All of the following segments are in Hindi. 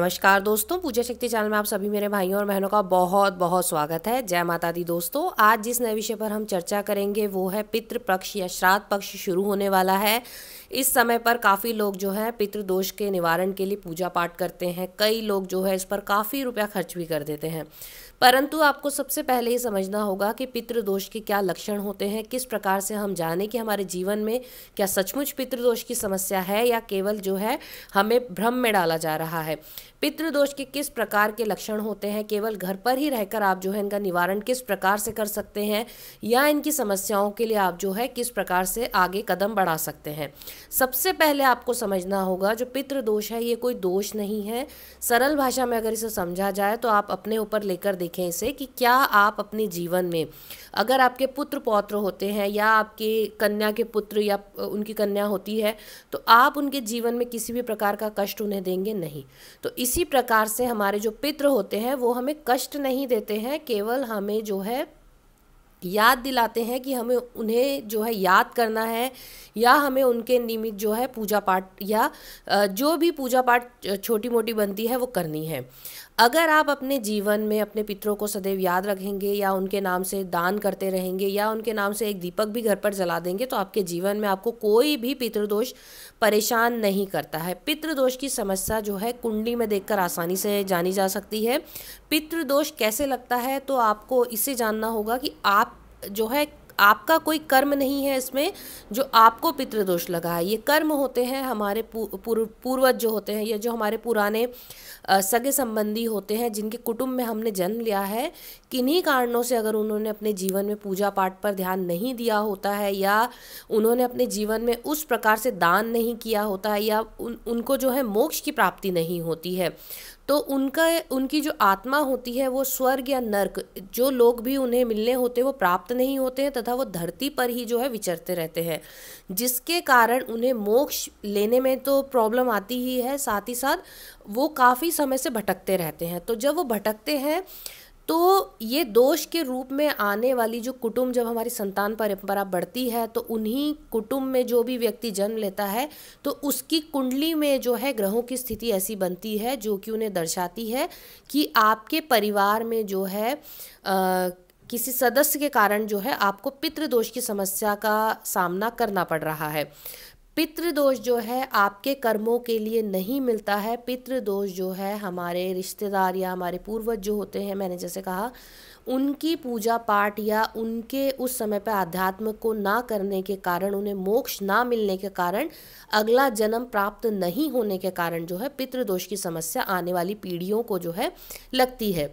नमस्कार दोस्तों पूजा शक्ति चैनल में आप सभी मेरे भाइयों और बहनों का बहुत बहुत स्वागत है जय माता दी दोस्तों आज जिस नए विषय पर हम चर्चा करेंगे वो है पितृ पक्ष या श्राद्ध पक्ष शुरू होने वाला है इस समय पर काफ़ी लोग जो है पितृदोष के निवारण के लिए पूजा पाठ करते हैं कई लोग जो है इस पर काफ़ी रुपया खर्च भी कर देते हैं परंतु आपको सबसे पहले ये समझना होगा कि पितृदोष के क्या लक्षण होते हैं किस प्रकार से हम जाने कि हमारे जीवन में क्या सचमुच पितृदोष की समस्या है या केवल जो है हमें भ्रम में डाला जा रहा है पितृदोष के किस प्रकार के लक्षण होते हैं केवल घर पर ही रहकर आप जो है इनका निवारण किस प्रकार से कर सकते हैं या इनकी समस्याओं के लिए आप जो है किस प्रकार से आगे कदम बढ़ा सकते हैं सबसे पहले आपको समझना होगा जो पितृदोष है ये कोई दोष नहीं है सरल भाषा में अगर इसे समझा जाए तो आप अपने ऊपर लेकर देखें इसे कि क्या आप अपने जीवन में अगर आपके पुत्र पौत्र होते हैं या आपके कन्या के पुत्र या उनकी कन्या होती है तो आप उनके जीवन में किसी भी प्रकार का कष्ट उन्हें देंगे नहीं तो इस इसी प्रकार से हमारे जो पित्र होते हैं वो हमें कष्ट नहीं देते हैं केवल हमें जो है याद दिलाते हैं कि हमें उन्हें जो है याद करना है या हमें उनके निमित्त जो है पूजा पाठ या जो भी पूजा पाठ छोटी मोटी बनती है वो करनी है अगर आप अपने जीवन में अपने पितरों को सदैव याद रखेंगे या उनके नाम से दान करते रहेंगे या उनके नाम से एक दीपक भी घर पर जला देंगे तो आपके जीवन में आपको कोई भी पितृदोष परेशान नहीं करता है पितृदोष की समस्या जो है कुंडली में देखकर आसानी से जानी जा सकती है पितृदोष कैसे लगता है तो आपको इसे जानना होगा कि आप जो है आपका कोई कर्म नहीं है इसमें जो आपको पितृदोष लगा है ये कर्म होते हैं हमारे पूर्व पूर्वज जो होते हैं या जो हमारे पुराने सगे संबंधी होते हैं जिनके कुटुंब में हमने जन्म लिया है किन्हीं कारणों से अगर उन्होंने अपने जीवन में पूजा पाठ पर ध्यान नहीं दिया होता है या उन्होंने अपने जीवन में उस प्रकार से दान नहीं किया होता है या उन उनको जो है मोक्ष की प्राप्ति नहीं होती है तो उनका उनकी जो आत्मा होती है वो स्वर्ग या नर्क जो लोग भी उन्हें मिलने होते हैं वो प्राप्त नहीं होते हैं तथा वो धरती पर ही जो है विचरते रहते हैं जिसके कारण उन्हें मोक्ष लेने में तो प्रॉब्लम आती ही है साथ ही साथ वो काफ़ी समय से भटकते रहते हैं तो जब वो भटकते हैं तो ये दोष के रूप में आने वाली जो कुटुंब जब हमारी संतान परंपरा बढ़ती है तो उन्हीं कुटुंब में जो भी व्यक्ति जन्म लेता है तो उसकी कुंडली में जो है ग्रहों की स्थिति ऐसी बनती है जो कि उन्हें दर्शाती है कि आपके परिवार में जो है आ, किसी सदस्य के कारण जो है आपको पितृदोष की समस्या का सामना करना पड़ रहा है पितृदोष जो है आपके कर्मों के लिए नहीं मिलता है पितृदोष जो है हमारे रिश्तेदार या हमारे पूर्वज जो होते हैं मैंने जैसे कहा उनकी पूजा पाठ या उनके उस समय पर आध्यात्म को ना करने के कारण उन्हें मोक्ष ना मिलने के कारण अगला जन्म प्राप्त नहीं होने के कारण जो है पितृदोष की समस्या आने वाली पीढ़ियों को जो है लगती है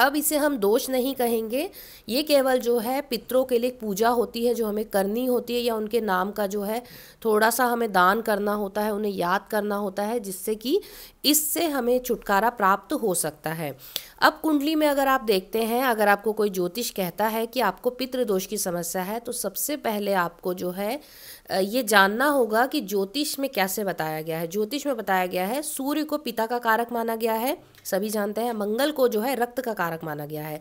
अब इसे हम दोष नहीं कहेंगे ये केवल जो है पितरों के लिए पूजा होती है जो हमें करनी होती है या उनके नाम का जो है थोड़ा सा हमें दान करना होता है उन्हें याद करना होता है जिससे कि इससे हमें छुटकारा प्राप्त हो सकता है अब कुंडली में अगर आप देखते हैं अगर आपको कोई ज्योतिष कहता है कि आपको पितृदोष की समस्या है तो सबसे पहले आपको जो है ये जानना होगा कि ज्योतिष में कैसे बताया गया है ज्योतिष में बताया गया है सूर्य को पिता का कारक माना गया है सभी जानते हैं मंगल को जो है रक्त का कारक माना गया है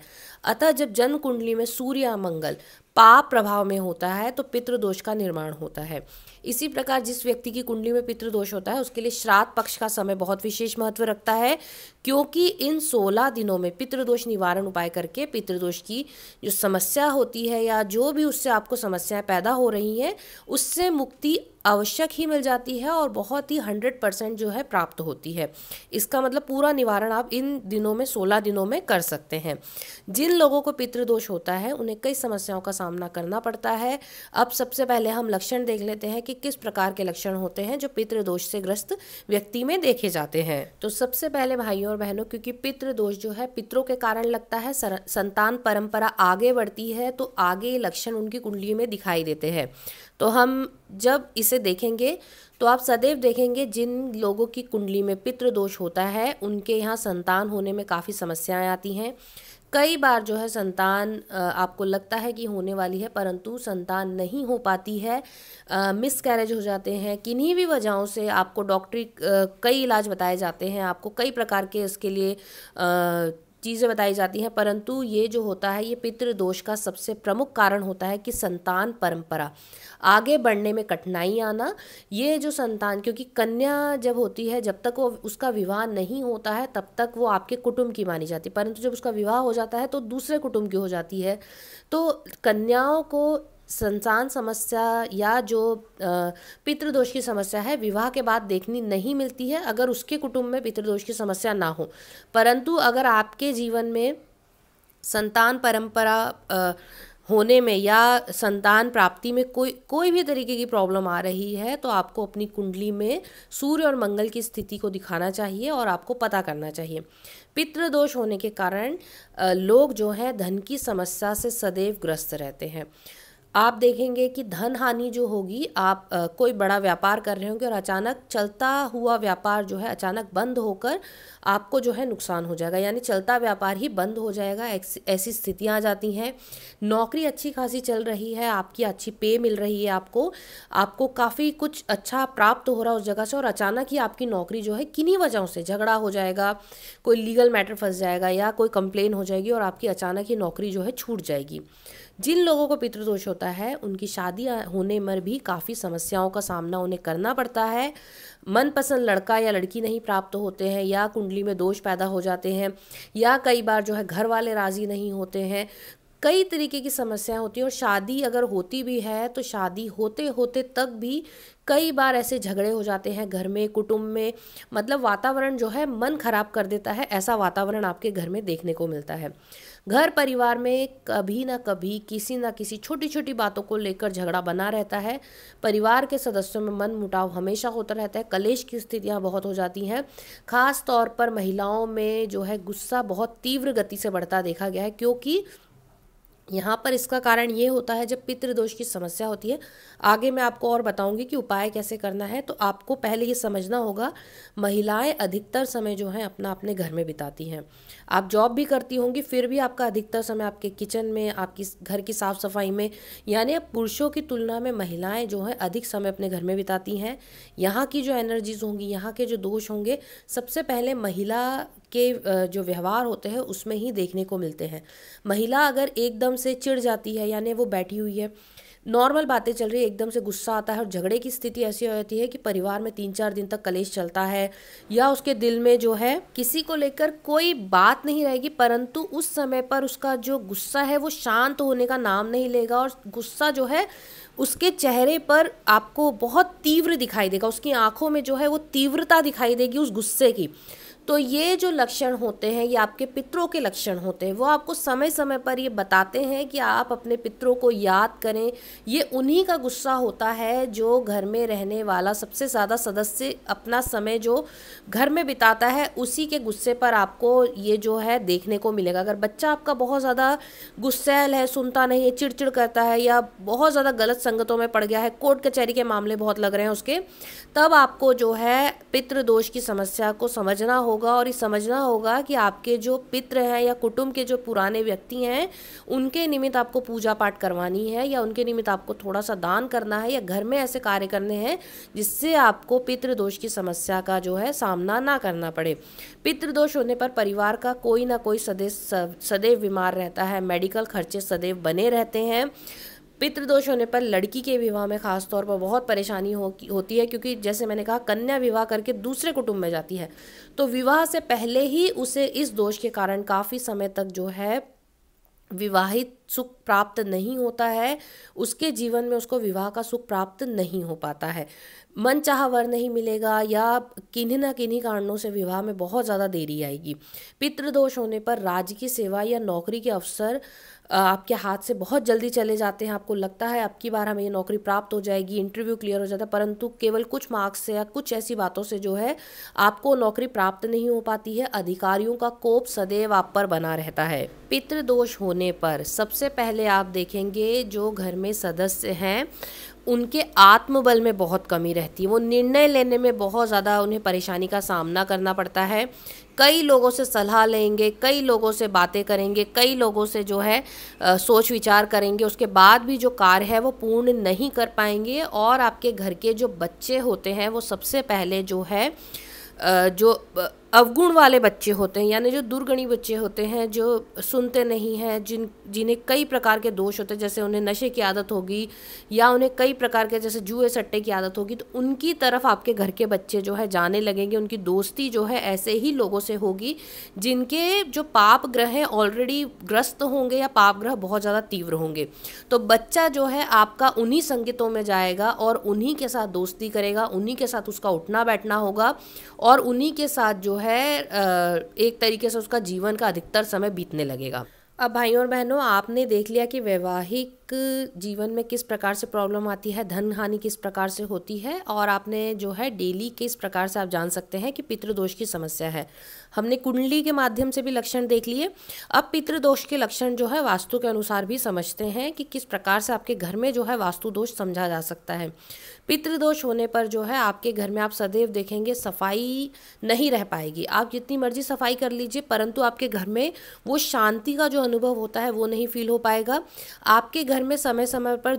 अतः जब जन्म कुंडली में सूर्य मंगल पाप प्रभाव में होता है तो पितृदोष का निर्माण होता है इसी प्रकार जिस व्यक्ति की कुंडली में पितृदोष होता है उसके लिए श्राद्ध पक्ष का समय बहुत विशेष महत्व रखता है क्योंकि इन सोलह दिनों में पितृदोष निवारण उपाय करके पितृदोष की जो समस्या होती है या जो भी उससे आपको समस्याएं पैदा हो रही हैं उससे मुक्ति आवश्यक ही मिल जाती है और बहुत ही हंड्रेड परसेंट जो है प्राप्त होती है इसका मतलब पूरा निवारण आप इन दिनों में सोलह दिनों में कर सकते हैं जिन लोगों को पितृदोष होता है उन्हें कई समस्याओं का सामना करना पड़ता है अब सबसे पहले हम लक्षण देख लेते हैं कि किस प्रकार के लक्षण होते हैं जो पितृदोष से ग्रस्त व्यक्ति में देखे जाते हैं तो सबसे पहले भाइयों और बहनों क्योंकि पितृदोष जो है पितरों के कारण लगता है सर, संतान परंपरा आगे बढ़ती है तो आगे लक्षण उनकी कुंडली में दिखाई देते हैं तो हम जब इसे देखेंगे तो आप सदैव देखेंगे जिन लोगों की कुंडली में पितृदोष होता है उनके यहाँ संतान होने में काफ़ी समस्याएं आती हैं कई बार जो है संतान आपको लगता है कि होने वाली है परंतु संतान नहीं हो पाती है मिस कैरेज हो जाते हैं किन्हीं भी वजहों से आपको डॉक्टरी कई इलाज बताए जाते हैं आपको कई प्रकार के इसके लिए चीज़ें बताई जाती हैं परंतु ये जो होता है ये पितृदोष का सबसे प्रमुख कारण होता है कि संतान परंपरा आगे बढ़ने में कठिनाई आना ये जो संतान क्योंकि कन्या जब होती है जब तक वो उसका विवाह नहीं होता है तब तक वो आपके कुटुंब की मानी जाती है परंतु जब उसका विवाह हो जाता है तो दूसरे कुटुंब की हो जाती है तो कन्याओं को संतान समस्या या जो पितृदोष की समस्या है विवाह के बाद देखनी नहीं मिलती है अगर उसके कुटुंब में पितृदोष की समस्या ना हो परंतु अगर आपके जीवन में संतान परंपरा होने में या संतान प्राप्ति में कोई कोई भी तरीके की प्रॉब्लम आ रही है तो आपको अपनी कुंडली में सूर्य और मंगल की स्थिति को दिखाना चाहिए और आपको पता करना चाहिए पितृदोष होने के कारण लोग जो है धन की समस्या से सदैव ग्रस्त रहते हैं आप देखेंगे कि धन हानि जो होगी आप आ, कोई बड़ा व्यापार कर रहे होंगे और अचानक चलता हुआ व्यापार जो है अचानक बंद होकर आपको जो है नुकसान हो जाएगा यानी चलता व्यापार ही बंद हो जाएगा ऐसी स्थितियाँ आ जाती हैं नौकरी अच्छी खासी चल रही है आपकी अच्छी पे मिल रही है आपको आपको काफ़ी कुछ अच्छा प्राप्त हो रहा है उस जगह से और अचानक ही आपकी नौकरी जो है किन्हीं वजहों से झगड़ा हो जाएगा कोई लीगल मैटर फंस जाएगा या कोई कंप्लेन हो जाएगी और आपकी अचानक ही नौकरी जो है छूट जाएगी जिन लोगों को पितृदोष होता है उनकी शादी होने में भी काफ़ी समस्याओं का सामना उन्हें करना पड़ता है मनपसंद लड़का या लड़की नहीं प्राप्त होते हैं या कुंडली में दोष पैदा हो जाते हैं या कई बार जो है घर वाले राज़ी नहीं होते हैं कई तरीके की समस्याएं होती हैं और शादी अगर होती भी है तो शादी होते होते तक भी कई बार ऐसे झगड़े हो जाते हैं घर में कुटुंब में मतलब वातावरण जो है मन खराब कर देता है ऐसा वातावरण आपके घर में देखने को मिलता है घर परिवार में कभी ना कभी किसी ना किसी छोटी छोटी बातों को लेकर झगड़ा बना रहता है परिवार के सदस्यों में मन मुटाव हमेशा होता रहता है कलेश की स्थितियाँ बहुत हो जाती हैं खास तौर पर महिलाओं में जो है गुस्सा बहुत तीव्र गति से बढ़ता देखा गया है क्योंकि यहाँ पर इसका कारण ये होता है जब पितृदोष की समस्या होती है आगे मैं आपको और बताऊंगी कि उपाय कैसे करना है तो आपको पहले ये समझना होगा महिलाएं अधिकतर समय जो है अपना अपने घर में बिताती हैं आप जॉब भी करती होंगी फिर भी आपका अधिकतर समय आपके किचन में आपकी घर की साफ़ सफाई में यानी पुरुषों की तुलना में महिलाएँ जो है अधिक समय अपने घर में बिताती हैं यहाँ की जो एनर्जीज होंगी यहाँ के जो दोष होंगे सबसे पहले महिला के जो व्यवहार होते हैं उसमें ही देखने को मिलते हैं महिला अगर एकदम से चिढ़ जाती है यानी वो बैठी हुई है नॉर्मल बातें चल रही है एकदम से गुस्सा आता है और झगड़े की स्थिति ऐसी हो जाती है कि परिवार में तीन चार दिन तक कलेश चलता है या उसके दिल में जो है किसी को लेकर कोई बात नहीं रहेगी परंतु उस समय पर उसका जो गुस्सा है वो शांत होने का नाम नहीं लेगा और गुस्सा जो है उसके चेहरे पर आपको बहुत तीव्र दिखाई देगा उसकी आंखों में जो है वो तीव्रता दिखाई देगी उस गुस्से की तो ये जो लक्षण होते हैं ये आपके पितरों के लक्षण होते हैं वो आपको समय समय पर ये बताते हैं कि आप अपने पितरों को याद करें ये उन्हीं का गुस्सा होता है जो घर में रहने वाला सबसे ज़्यादा सदस्य अपना समय जो घर में बिताता है उसी के गुस्से पर आपको ये जो है देखने को मिलेगा अगर बच्चा आपका बहुत ज़्यादा गुस्सैल है सुनता नहीं है चिड़चिड़ करता है या बहुत ज़्यादा गलत संगतों में पड़ गया है कोर्ट कचहरी के मामले बहुत लग रहे हैं उसके तब आपको जो है पितृदोष की समस्या को समझना हो होगा और ये समझना होगा कि आपके जो पित्र हैं या कुटुंब के जो पुराने व्यक्ति हैं उनके निमित्त आपको पूजा पाठ करवानी है या उनके निमित्त आपको थोड़ा सा दान करना है या घर में ऐसे कार्य करने हैं जिससे आपको पितृदोष की समस्या का जो है सामना ना करना पड़े पितृदोष होने पर परिवार का कोई ना कोई सदैव सदैव बीमार रहता है मेडिकल खर्चे सदैव बने रहते हैं पितृदोष होने पर लड़की के विवाह में खास तौर पर बहुत परेशानी हो, होती है क्योंकि जैसे मैंने कहा कन्या विवाह करके दूसरे कुटुंब में जाती है तो विवाह से पहले ही उसे इस दोष के कारण काफ़ी समय तक जो है विवाहित सुख प्राप्त नहीं होता है उसके जीवन में उसको विवाह का सुख प्राप्त नहीं हो पाता है मन चाह वर नहीं मिलेगा या किन्हीं ना किन्हीं कारणों से विवाह में बहुत ज़्यादा देरी आएगी पितृदोष होने पर राज्य की सेवा या नौकरी के अवसर आपके हाथ से बहुत जल्दी चले जाते हैं आपको लगता है आपकी बार हमें ये नौकरी प्राप्त हो जाएगी इंटरव्यू क्लियर हो जाता है परंतु केवल कुछ मार्क्स से या कुछ ऐसी बातों से जो है आपको नौकरी प्राप्त नहीं हो पाती है अधिकारियों का कोप सदैव आप पर बना रहता है पितृदोष होने पर सबसे सबसे पहले आप देखेंगे जो घर में सदस्य हैं उनके आत्मबल में बहुत कमी रहती है वो निर्णय लेने में बहुत ज़्यादा उन्हें परेशानी का सामना करना पड़ता है कई लोगों से सलाह लेंगे कई लोगों से बातें करेंगे कई लोगों से जो है आ, सोच विचार करेंगे उसके बाद भी जो कार्य है वो पूर्ण नहीं कर पाएंगे और आपके घर के जो बच्चे होते हैं वो सबसे पहले जो है आ, जो अवगुण वाले बच्चे होते हैं यानी जो दुर्गणी बच्चे होते हैं जो सुनते नहीं हैं जिन जिन्हें कई प्रकार के दोष होते हैं जैसे उन्हें नशे की आदत होगी या उन्हें कई प्रकार के जैसे जुए सट्टे की आदत होगी तो उनकी तरफ आपके घर के बच्चे जो है जाने लगेंगे उनकी दोस्ती जो है ऐसे ही लोगों से होगी जिनके जो पाप ग्रह हैं ऑलरेडी ग्रस्त होंगे या पाप ग्रह बहुत ज़्यादा तीव्र होंगे तो बच्चा जो है आपका उन्हीं संगीतों में जाएगा और उन्हीं के साथ दोस्ती करेगा उन्हीं के साथ उसका उठना बैठना होगा और उन्हीं के साथ जो है एक तरीके से उसका जीवन का अधिकतर समय बीतने लगेगा अब भाइयों और बहनों आपने देख लिया कि वैवाहिक जीवन में किस प्रकार से प्रॉब्लम आती है धन हानि किस प्रकार से होती है और आपने जो है डेली किस प्रकार से आप जान सकते हैं कि पितृदोष की समस्या है हमने कुंडली के माध्यम से भी लक्षण देख लिए अब पितृदोष के लक्षण जो है वास्तु के अनुसार भी समझते हैं कि किस प्रकार से आपके घर में जो है वास्तु दोष समझा जा सकता है पितृदोष होने पर जो है आपके घर में आप सदैव देखेंगे सफाई नहीं रह पाएगी आप जितनी मर्जी सफाई कर लीजिए परंतु आपके घर में वो शांति का जो अनुभव होता है वो नहीं फील हो पाएगा आपके घर घर में समय समय पर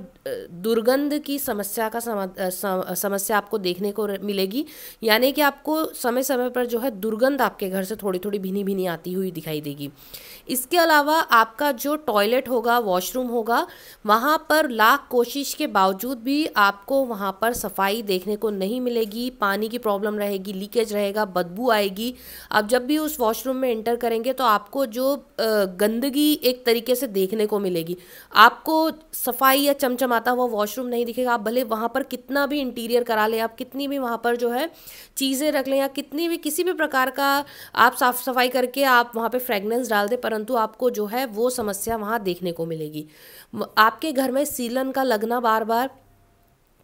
दुर्गंध की समस्या का समस्या आपको देखने को मिलेगी यानी कि आपको समय समय पर जो है दुर्गंध आपके घर से थोड़ी थोड़ी भीनी भिनी आती हुई दिखाई देगी इसके अलावा आपका जो टॉयलेट होगा वॉशरूम होगा वहाँ पर लाख कोशिश के बावजूद भी आपको वहाँ पर सफाई देखने को नहीं मिलेगी पानी की प्रॉब्लम रहेगी लीकेज रहेगा बदबू आएगी आप जब भी उस वॉशरूम में एंटर करेंगे तो आपको जो गंदगी एक तरीके से देखने को मिलेगी आपको सफाई या चमचमाता हुआ वॉशरूम नहीं दिखेगा आप भले वहाँ पर कितना भी इंटीरियर करा लें आप कितनी भी वहाँ पर जो है चीज़ें रख लें या कितनी भी किसी भी प्रकार का आप साफ़ सफाई करके आप वहाँ पर फ्रेगनेंस डाल दें परंतु आपको जो है वो समस्या वहाँ देखने को मिलेगी आपके घर में सीलन का लगना बार बार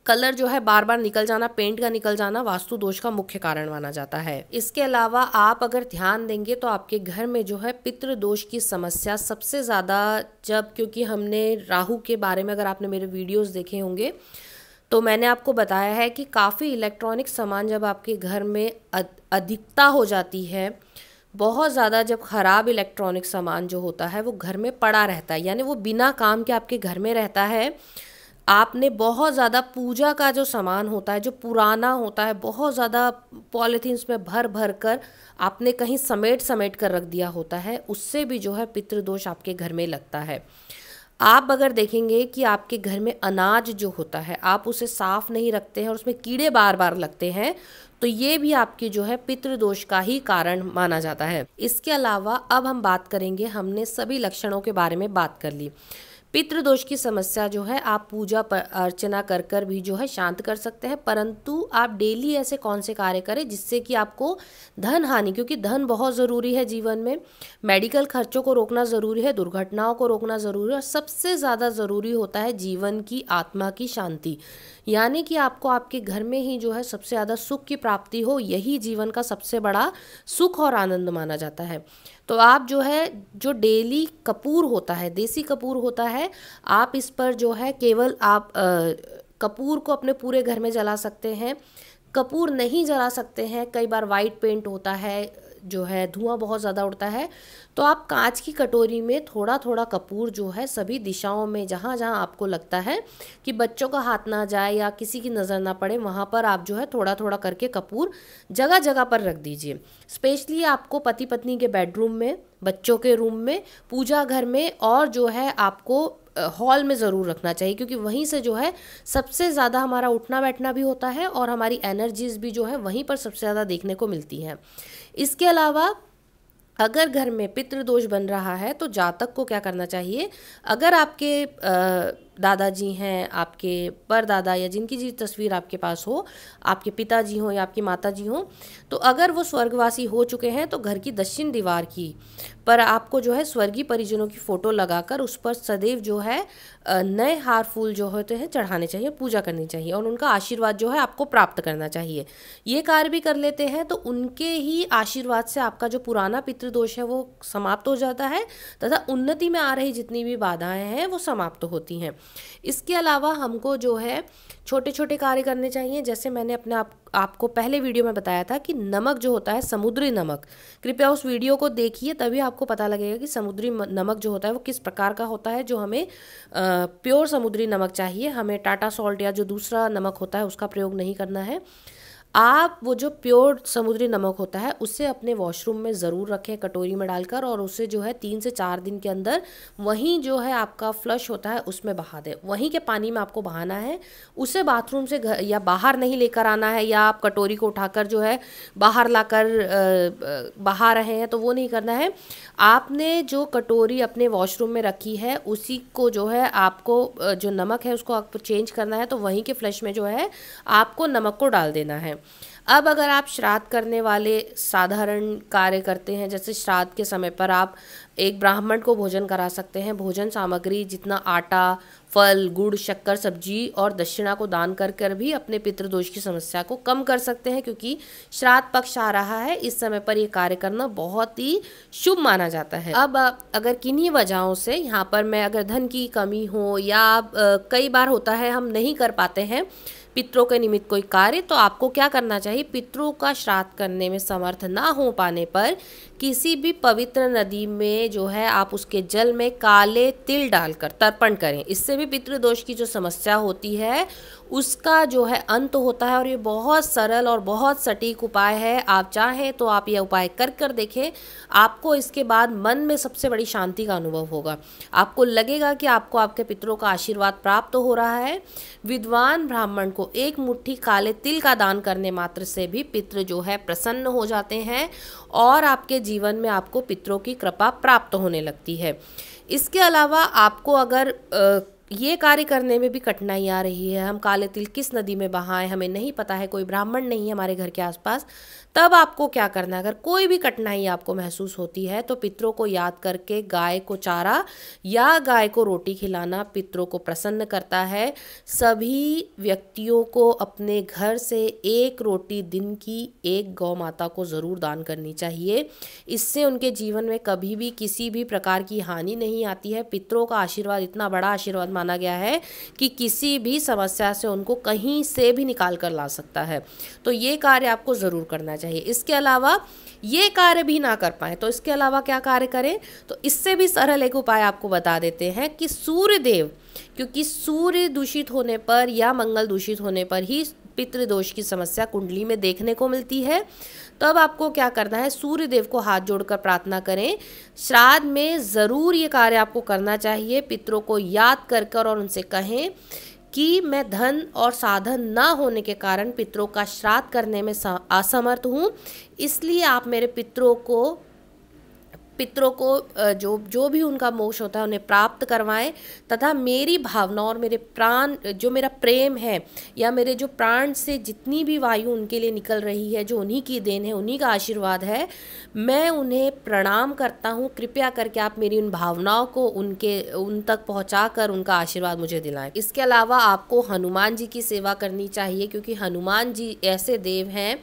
कलर जो है बार बार निकल जाना पेंट का निकल जाना वास्तु दोष का मुख्य कारण माना जाता है इसके अलावा आप अगर ध्यान देंगे तो आपके घर में जो है पितृ दोष की समस्या सबसे ज़्यादा जब क्योंकि हमने राहु के बारे में अगर आपने मेरे वीडियोस देखे होंगे तो मैंने आपको बताया है कि काफ़ी इलेक्ट्रॉनिक सामान जब आपके घर में अधिकता हो जाती है बहुत ज़्यादा जब ख़राब इलेक्ट्रॉनिक सामान जो होता है वो घर में पड़ा रहता है यानी वो बिना काम के आपके घर में रहता है आपने बहुत ज़्यादा पूजा का जो सामान होता है जो पुराना होता है बहुत ज़्यादा पॉलिथीन में भर भर कर आपने कहीं समेट समेट कर रख दिया होता है उससे भी जो है पितृदोष आपके घर में लगता है आप अगर देखेंगे कि आपके घर में अनाज जो होता है आप उसे साफ़ नहीं रखते हैं और उसमें कीड़े बार बार लगते हैं तो ये भी आपकी जो है पितृदोष का ही कारण माना जाता है इसके अलावा अब हम बात करेंगे हमने सभी लक्षणों के बारे में बात कर ली पितृदोष की समस्या जो है आप पूजा पर अर्चना कर कर भी जो है शांत कर सकते हैं परंतु आप डेली ऐसे कौन से कार्य करें जिससे कि आपको धन हानि क्योंकि धन बहुत ज़रूरी है जीवन में मेडिकल खर्चों को रोकना ज़रूरी है दुर्घटनाओं को रोकना ज़रूरी है और सबसे ज़्यादा ज़रूरी होता है जीवन की आत्मा की शांति यानी कि आपको आपके घर में ही जो है सबसे ज़्यादा सुख की प्राप्ति हो यही जीवन का सबसे बड़ा सुख और आनंद माना जाता है तो आप जो है जो डेली कपूर होता है देसी कपूर होता है आप इस पर जो है केवल आप आ, कपूर को अपने पूरे घर में जला सकते हैं कपूर नहीं जला सकते हैं कई बार वाइट पेंट होता है जो है धुआं बहुत ज़्यादा उड़ता है तो आप कांच की कटोरी में थोड़ा थोड़ा कपूर जो है सभी दिशाओं में जहाँ जहाँ आपको लगता है कि बच्चों का हाथ ना जाए या किसी की नज़र ना पड़े वहाँ पर आप जो है थोड़ा थोड़ा करके कपूर जगह जगह पर रख दीजिए स्पेशली आपको पति पत्नी के बेडरूम में बच्चों के रूम में पूजा घर में और जो है आपको हॉल में ज़रूर रखना चाहिए क्योंकि वहीं से जो है सबसे ज़्यादा हमारा उठना बैठना भी होता है और हमारी एनर्जीज़ भी जो है वहीं पर सबसे ज़्यादा देखने को मिलती हैं इसके अलावा अगर घर में पितृदोष बन रहा है तो जातक को क्या करना चाहिए अगर आपके आ, दादाजी हैं आपके पर दादा या जिनकी जी तस्वीर आपके पास हो आपके पिताजी हों या आपकी माता जी हों तो अगर वो स्वर्गवासी हो चुके हैं तो घर की दक्षिण दीवार की पर आपको जो है स्वर्गीय परिजनों की फ़ोटो लगाकर उस पर सदैव जो है नए हार फूल जो होते हैं चढ़ाने चाहिए पूजा करनी चाहिए और उनका आशीर्वाद जो है आपको प्राप्त करना चाहिए ये कार्य भी कर लेते हैं तो उनके ही आशीर्वाद से आपका जो पुराना पितृदोष है वो समाप्त हो जाता है तथा उन्नति में आ रही जितनी भी बाधाएं हैं वो समाप्त होती हैं इसके अलावा हमको जो है छोटे छोटे कार्य करने चाहिए जैसे मैंने अपने आप आपको पहले वीडियो में बताया था कि नमक जो होता है समुद्री नमक कृपया उस वीडियो को देखिए तभी आपको पता लगेगा कि समुद्री नमक जो होता है वो किस प्रकार का होता है जो हमें आ, प्योर समुद्री नमक चाहिए हमें टाटा सॉल्ट या जो दूसरा नमक होता है उसका प्रयोग नहीं करना है आप वो जो प्योर समुद्री नमक होता है उसे अपने वॉशरूम में ज़रूर रखें कटोरी में डालकर और उसे जो है तीन से चार दिन के अंदर वहीं जो है आपका फ्लश होता है उसमें बहा दें वहीं के पानी में आपको बहाना है उसे बाथरूम से घर या बाहर नहीं लेकर आना है या आप कटोरी को उठाकर जो है बाहर लाकर बहा रहे हैं तो वो नहीं करना है आपने जो कटोरी अपने वॉशरूम में रखी है उसी को जो है आपको जो नमक है उसको आपको चेंज करना है तो वहीं के फ्लश में जो है आपको नमक को डाल देना है अब अगर आप श्राद्ध करने वाले साधारण कार्य करते हैं जैसे श्राद्ध के समय पर आप एक ब्राह्मण को भोजन करा सकते हैं भोजन सामग्री जितना आटा फल गुड़ शक्कर सब्जी और दक्षिणा को दान कर कर भी अपने पितृदोष की समस्या को कम कर सकते हैं क्योंकि श्राद्ध पक्ष आ रहा है इस समय पर यह कार्य करना बहुत ही शुभ माना जाता है अब अगर किन्हीं वजहों से यहाँ पर मैं अगर धन की कमी हो या कई बार होता है हम नहीं कर पाते हैं पितरों के निमित्त कोई कार्य तो आपको क्या करना चाहिए पितरों का श्राद्ध करने में समर्थ ना हो पाने पर किसी भी पवित्र नदी में जो है आप उसके जल में काले तिल डालकर तर्पण करें इससे भी पितृदोष की जो समस्या होती है उसका जो है अंत होता है और ये बहुत सरल और बहुत सटीक उपाय है आप चाहें तो आप ये उपाय कर कर देखें आपको इसके बाद मन में सबसे बड़ी शांति का अनुभव होगा आपको लगेगा कि आपको आपके पितरों का आशीर्वाद प्राप्त हो रहा है विद्वान ब्राह्मण को एक मुट्ठी काले तिल का दान करने मात्र से भी पितृ जो है प्रसन्न हो जाते हैं और आपके जीवन में आपको पितरों की कृपा प्राप्त होने लगती है इसके अलावा आपको अगर आ, ये कार्य करने में भी कठिनाई आ रही है हम काले तिल किस नदी में बहाएं हमें नहीं पता है कोई ब्राह्मण नहीं है हमारे घर के आसपास तब आपको क्या करना है अगर कोई भी कठिनाई आपको महसूस होती है तो पितरों को याद करके गाय को चारा या गाय को रोटी खिलाना पितरों को प्रसन्न करता है सभी व्यक्तियों को अपने घर से एक रोटी दिन की एक गौ माता को ज़रूर दान करनी चाहिए इससे उनके जीवन में कभी भी किसी भी प्रकार की हानि नहीं आती है पितरों का आशीर्वाद इतना बड़ा आशीर्वाद माना गया है कि किसी भी समस्या से उनको कहीं से भी निकाल कर ला सकता है तो ये कार्य आपको ज़रूर करना चाहिए इसके अलावा ये कार्य भी ना कर पाए तो इसके अलावा क्या कार्य करें तो इससे भी सरल एक उपाय आपको बता देते हैं कि सूर्यदेव क्योंकि सूर्य दूषित होने पर या मंगल दूषित होने पर ही पितृदोष की समस्या कुंडली में देखने को मिलती है तब आपको क्या करना है सूर्य देव को हाथ जोड़कर प्रार्थना करें श्राद्ध में ज़रूर ये कार्य आपको करना चाहिए पितरों को याद कर कर और उनसे कहें कि मैं धन और साधन ना होने के कारण पितरों का श्राद्ध करने में असमर्थ हूँ इसलिए आप मेरे पितरों को पितरों को जो जो भी उनका मोक्ष होता है उन्हें प्राप्त करवाएं तथा मेरी भावना और मेरे प्राण जो मेरा प्रेम है या मेरे जो प्राण से जितनी भी वायु उनके लिए निकल रही है जो उन्हीं की देन है उन्हीं का आशीर्वाद है मैं उन्हें प्रणाम करता हूँ कृपया करके आप मेरी उन भावनाओं को उनके उन तक पहुँचा कर उनका आशीर्वाद मुझे दिलाएं इसके अलावा आपको हनुमान जी की सेवा करनी चाहिए क्योंकि हनुमान जी ऐसे देव हैं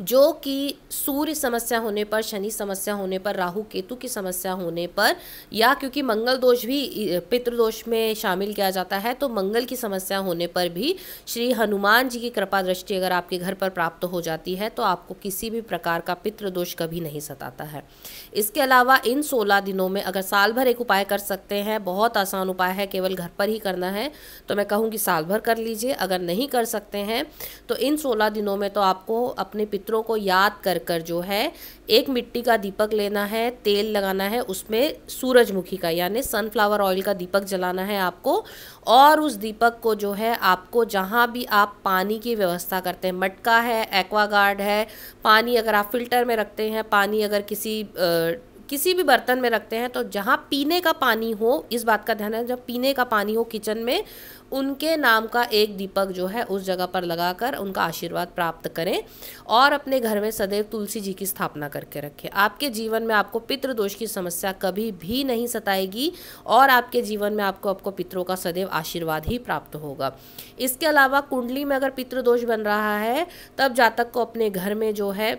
जो कि सूर्य समस्या होने पर शनि समस्या होने पर राहु केतु की समस्या होने पर या क्योंकि मंगल दोष भी पितृदोष में शामिल किया जाता है तो मंगल की समस्या होने पर भी श्री हनुमान जी की कृपा दृष्टि अगर आपके घर पर प्राप्त हो जाती है तो आपको किसी भी प्रकार का पितृदोष कभी नहीं सताता है इसके अलावा इन सोलह दिनों में अगर साल भर एक उपाय कर सकते हैं बहुत आसान उपाय है केवल घर पर ही करना है तो मैं कहूँगी साल भर कर लीजिए अगर नहीं कर सकते हैं तो इन सोलह दिनों में तो आपको अपने पितृ मित्रों को याद कर कर जो है एक मिट्टी का दीपक लेना है तेल लगाना है उसमें सूरजमुखी का यानी सनफ्लावर ऑयल का दीपक जलाना है आपको और उस दीपक को जो है आपको जहाँ भी आप पानी की व्यवस्था करते हैं मटका है एक्वागार्ड है पानी अगर आप फिल्टर में रखते हैं पानी अगर किसी किसी भी बर्तन में रखते हैं तो जहाँ पीने का पानी हो इस बात का ध्यान है जब पीने का पानी हो किचन में उनके नाम का एक दीपक जो है उस जगह पर लगाकर उनका आशीर्वाद प्राप्त करें और अपने घर में सदैव तुलसी जी की स्थापना करके रखें आपके जीवन में आपको पितृ दोष की समस्या कभी भी नहीं सताएगी और आपके जीवन में आपको आपको पितरों का सदैव आशीर्वाद ही प्राप्त होगा इसके अलावा कुंडली में अगर पितृदोष बन रहा है तब जातक को अपने घर में जो है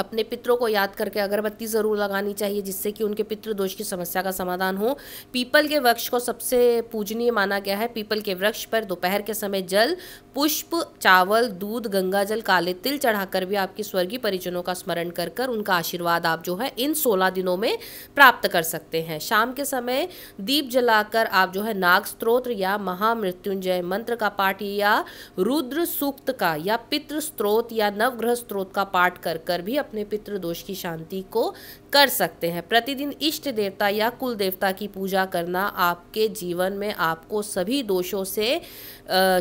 अपने पितरों को याद करके अगरबत्ती ज़रूर लगानी चाहिए जिससे कि उनके पितृदोष की समस्या का समाधान हो पीपल के वृक्ष को सबसे पूजनीय माना गया है पीपल के वृक्ष पर दोपहर के समय जल पुष्प चावल दूध गंगा जल काले तिल चढ़ाकर भी आपके स्वर्गीय परिजनों का स्मरण कर कर उनका आशीर्वाद आप जो है इन सोलह दिनों में प्राप्त कर सकते हैं शाम के समय दीप जलाकर आप जो है नाग स्त्रोत्र या महामृत्युंजय मंत्र का पाठ या रुद्र सूक्त का या पितृ स्त्रोत या नवग्रह स्त्रोत का पाठ कर कर भी अपने पितृदोष की शांति को कर सकते हैं प्रतिदिन इष्ट देवता या कुल देवता की पूजा करना आपके जीवन में आपको सभी दोषों से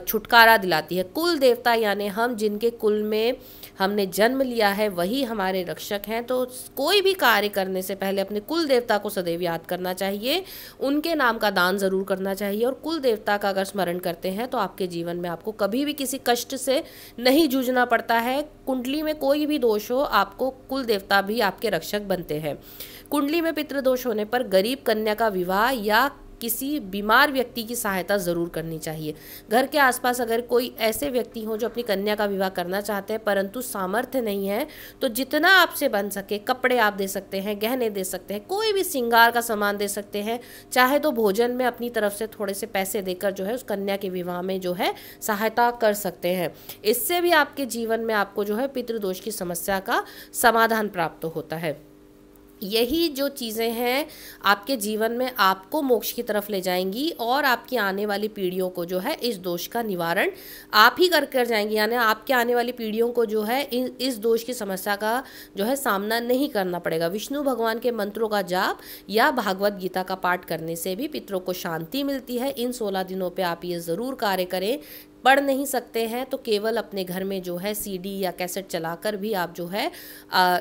छुटकारा दिलाती है कुल देवता यानी हम जिनके कुल में हमने जन्म लिया है वही हमारे रक्षक हैं तो कोई भी कार्य करने से पहले अपने कुल देवता को सदैव याद करना चाहिए उनके नाम का दान ज़रूर करना चाहिए और कुल देवता का अगर स्मरण करते हैं तो आपके जीवन में आपको कभी भी किसी कष्ट से नहीं जूझना पड़ता है कुंडली में कोई भी दोष हो आप आपको कुल देवता भी आपके रक्षक बनते हैं कुंडली में पितृदोष होने पर गरीब कन्या का विवाह या किसी बीमार व्यक्ति की सहायता ज़रूर करनी चाहिए घर के आसपास अगर कोई ऐसे व्यक्ति हो जो अपनी कन्या का विवाह करना चाहते हैं परंतु सामर्थ्य नहीं है तो जितना आपसे बन सके कपड़े आप दे सकते हैं गहने दे सकते हैं कोई भी सिंगार का सामान दे सकते हैं चाहे तो भोजन में अपनी तरफ से थोड़े से पैसे देकर जो है उस कन्या के विवाह में जो है सहायता कर सकते हैं इससे भी आपके जीवन में आपको जो है पितृदोष की समस्या का समाधान प्राप्त होता है यही जो चीज़ें हैं आपके जीवन में आपको मोक्ष की तरफ ले जाएंगी और आपकी आने वाली पीढ़ियों को जो है इस दोष का निवारण आप ही कर कर जाएंगी यानी आपके आने वाली पीढ़ियों को जो है इस दोष की समस्या का जो है सामना नहीं करना पड़ेगा विष्णु भगवान के मंत्रों का जाप या भागवत गीता का पाठ करने से भी पितरों को शांति मिलती है इन सोलह दिनों पर आप ये ज़रूर कार्य करें पढ़ नहीं सकते हैं तो केवल अपने घर में जो है सीडी या कैसेट चलाकर भी आप जो है आ,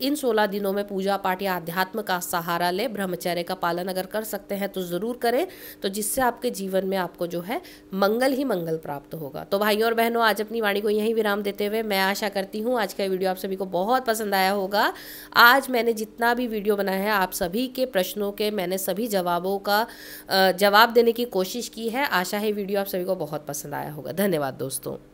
इन सोलह दिनों में पूजा पाठ या अध्यात्म का सहारा लें ब्रह्मचर्य का पालन अगर कर सकते हैं तो ज़रूर करें तो जिससे आपके जीवन में आपको जो है मंगल ही मंगल प्राप्त होगा तो भाइयों और बहनों आज अपनी वाणी को यहीं विराम देते हुए मैं आशा करती हूँ आज का वीडियो आप सभी को बहुत पसंद आया होगा आज मैंने जितना भी वीडियो बनाया है आप सभी के प्रश्नों के मैंने सभी जवाबों का जवाब देने की कोशिश की है आशा है वीडियो आप सभी को बहुत पसंद आया होगा होगा धन्यवाद दोस्तों